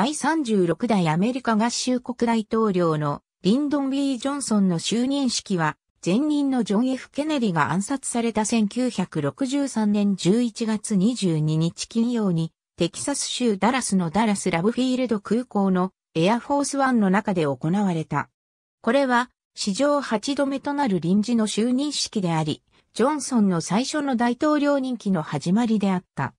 第36代アメリカ合衆国大統領のリンドン・ B・ ジョンソンの就任式は、前任のジョン・ F・ ケネディが暗殺された1963年11月22日金曜に、テキサス州ダラスのダラス・ラブフィールド空港のエアフォースワンの中で行われた。これは、史上8度目となる臨時の就任式であり、ジョンソンの最初の大統領任期の始まりであった。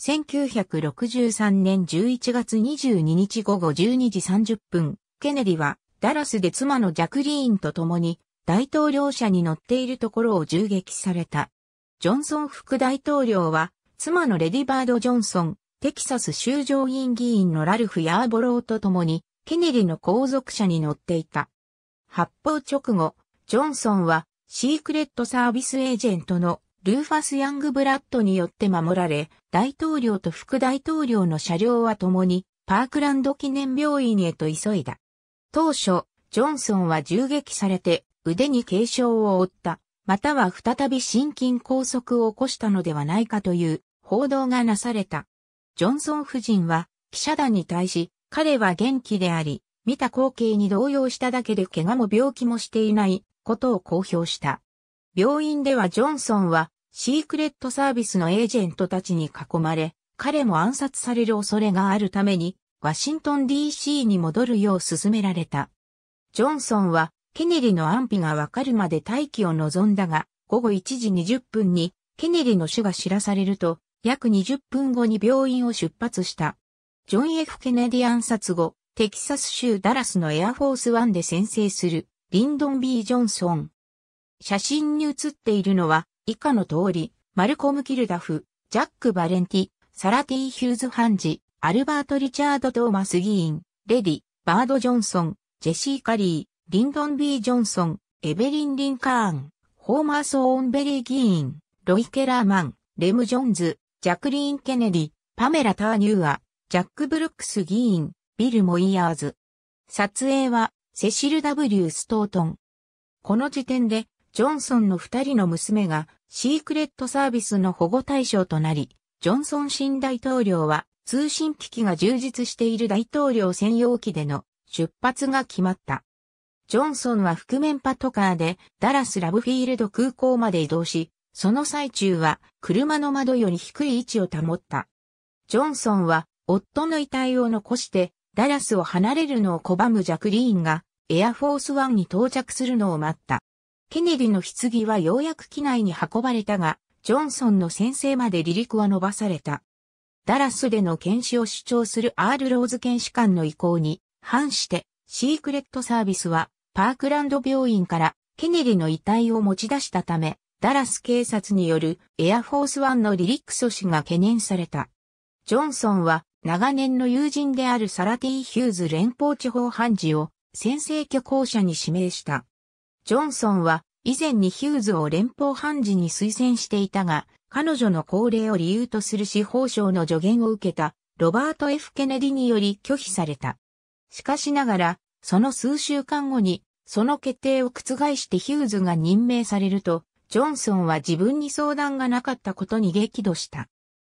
1963年11月22日午後12時30分、ケネディはダラスで妻のジャクリーンと共に大統領車に乗っているところを銃撃された。ジョンソン副大統領は妻のレディバード・ジョンソン、テキサス州上院議員のラルフ・ヤーボローと共にケネディの後続車に乗っていた。発砲直後、ジョンソンはシークレットサービスエージェントのルーファス・ヤングブラッドによって守られ、大統領と副大統領の車両は共に、パークランド記念病院へと急いだ。当初、ジョンソンは銃撃されて、腕に軽傷を負った、または再び心筋梗塞を起こしたのではないかという報道がなされた。ジョンソン夫人は、記者団に対し、彼は元気であり、見た光景に動揺しただけで怪我も病気もしていないことを公表した。病院ではジョンソンはシークレットサービスのエージェントたちに囲まれ、彼も暗殺される恐れがあるために、ワシントン DC に戻るよう勧められた。ジョンソンは、ケネディの安否がわかるまで待機を望んだが、午後1時20分に、ケネディの死が知らされると、約20分後に病院を出発した。ジョン・ F・ ケネディ暗殺後、テキサス州ダラスのエアフォースワンで先制する、リンドン・ B・ ジョンソン。写真に写っているのは、以下の通り、マルコム・キルダフ、ジャック・バレンティ、サラティ・ヒューズ・ハンジ、アルバート・リチャード・トーマス・議員、レディ、バード・ジョンソン、ジェシー・カリー、リンドン・ B・ ジョンソン、エベリン・リンカーン、ホーマー・ソーンベリー議員、ロイ・ケラーマン、レム・ジョンズ、ジャクリーン・ケネディ、パメラ・ターニューア、ジャック・ブルックス議員、ビル・モイヤーズ。撮影は、セシル・ W・ ストートン。この時点で、ジョンソンの二人の娘がシークレットサービスの保護対象となり、ジョンソン新大統領は通信機器が充実している大統領専用機での出発が決まった。ジョンソンは覆面パトカーでダラスラブフィールド空港まで移動し、その最中は車の窓より低い位置を保った。ジョンソンは夫の遺体を残してダラスを離れるのを拒むジャクリーンがエアフォースワンに到着するのを待った。ケネディの棺はようやく機内に運ばれたが、ジョンソンの先生まで離陸は伸ばされた。ダラスでの検視を主張するアール・ローズ検視官の意向に反して、シークレットサービスはパークランド病院からケネディの遺体を持ち出したため、ダラス警察によるエアフォースワンの離陸阻止が懸念された。ジョンソンは長年の友人であるサラティ・ヒューズ連邦地方判事を先制挙行者に指名した。ジョンソンは以前にヒューズを連邦判事に推薦していたが、彼女の高齢を理由とする司法省の助言を受けたロバート・ F・ ケネディにより拒否された。しかしながら、その数週間後に、その決定を覆してヒューズが任命されると、ジョンソンは自分に相談がなかったことに激怒した。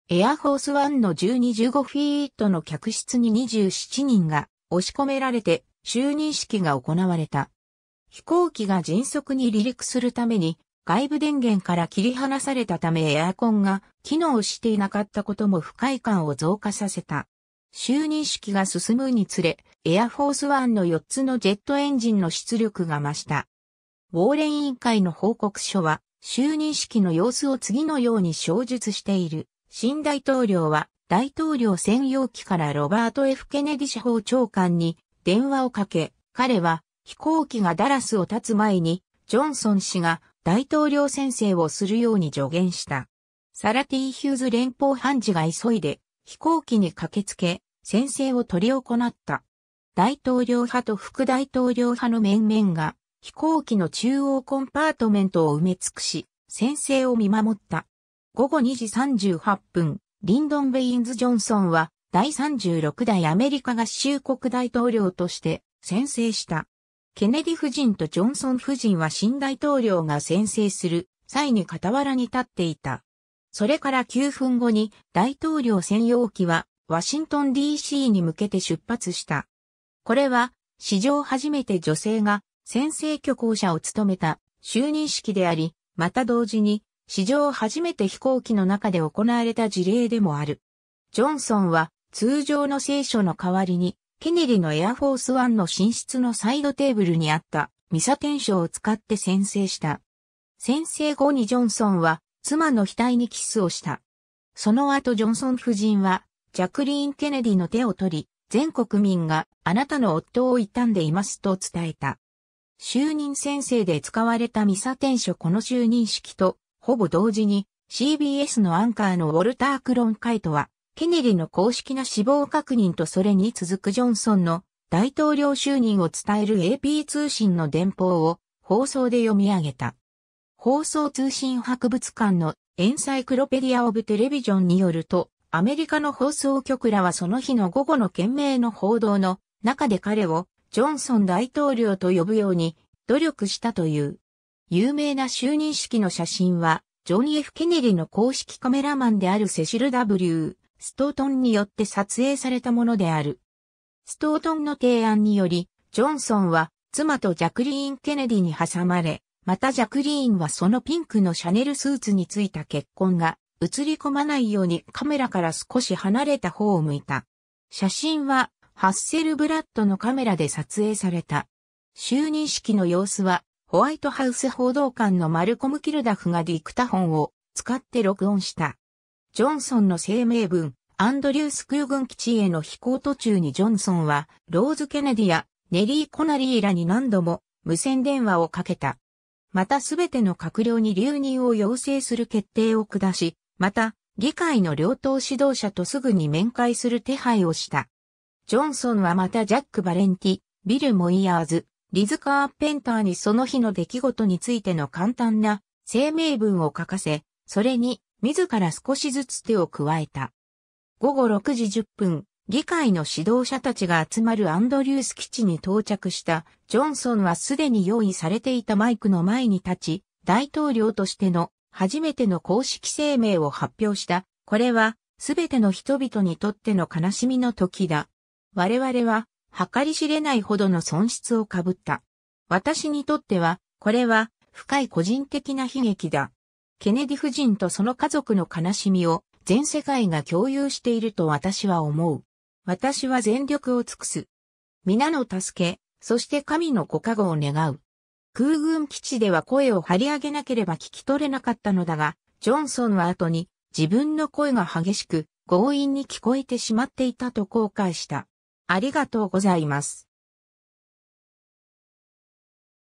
エアフォースワンの1215フィートの客室に27人が押し込められて就任式が行われた。飛行機が迅速に離陸するために外部電源から切り離されたためエアコンが機能していなかったことも不快感を増加させた。就任式が進むにつれ、エアフォースワンの4つのジェットエンジンの出力が増した。ウォーレン委員会の報告書は、就任式の様子を次のように詳述している。新大統領は、大統領専用機からロバート・ F・ ケネディ司法長官に電話をかけ、彼は飛行機がダラスを立つ前に、ジョンソン氏が大統領宣誓をするように助言した。サラティ・ヒューズ連邦判事が急いで飛行機に駆けつけ、宣誓を取り行った。大統領派と副大統領派の面々が飛行機の中央コンパートメントを埋め尽くし、宣誓を見守った。午後2時38分、リンドン・ベインズ・ジョンソンは第36代アメリカ合衆国大統領として宣誓した。ケネディ夫人とジョンソン夫人は新大統領が宣誓する際に傍らに立っていた。それから9分後に大統領専用機はワシントン DC に向けて出発した。これは史上初めて女性が宣誓挙行者を務めた就任式であり、また同時に史上初めて飛行機の中で行われた事例でもある。ジョンソンは通常の聖書の代わりにケネディのエアフォースワンの寝室のサイドテーブルにあったミサテン書を使って先制した。先制後にジョンソンは妻の額にキスをした。その後ジョンソン夫人はジャクリーン・ケネディの手を取り、全国民があなたの夫を悼んでいますと伝えた。就任先生で使われたミサテン書この就任式とほぼ同時に CBS のアンカーのウォルター・クロンカイトはケネディの公式な死亡確認とそれに続くジョンソンの大統領就任を伝える AP 通信の電報を放送で読み上げた。放送通信博物館のエンサイクロペディア・オブ・テレビジョンによると、アメリカの放送局らはその日の午後の懸命の報道の中で彼をジョンソン大統領と呼ぶように努力したという。有名な就任式の写真は、ジョン・ F・ ケネディの公式カメラマンであるセシル・ W・ ストートンによって撮影されたものである。ストートンの提案により、ジョンソンは妻とジャクリーン・ケネディに挟まれ、またジャクリーンはそのピンクのシャネルスーツについた血痕が映り込まないようにカメラから少し離れた方を向いた。写真はハッセルブラッドのカメラで撮影された。就任式の様子はホワイトハウス報道官のマルコム・キルダフがディクタフォンを使って録音した。ジョンソンの声明文、アンドリュース空軍基地への飛行途中にジョンソンは、ローズ・ケネディやネリー・コナリーらに何度も無線電話をかけた。またすべての閣僚に留任を要請する決定を下し、また、議会の両党指導者とすぐに面会する手配をした。ジョンソンはまたジャック・バレンティ、ビル・モイヤーズ、リズ・カーペンターにその日の出来事についての簡単な声明文を書かせ、それに自ら少しずつ手を加えた。午後6時10分、議会の指導者たちが集まるアンドリュース基地に到着したジョンソンはすでに用意されていたマイクの前に立ち、大統領としての初めての公式声明を発表した。これはすべての人々にとっての悲しみの時だ。我々は計り知れないほどの損失をかぶった。私にとっては、これは深い個人的な悲劇だ。ケネディ夫人とその家族の悲しみを全世界が共有していると私は思う。私は全力を尽くす。皆の助け、そして神のご加護を願う。空軍基地では声を張り上げなければ聞き取れなかったのだが、ジョンソンは後に自分の声が激しく強引に聞こえてしまっていたと後悔した。ありがとうございます。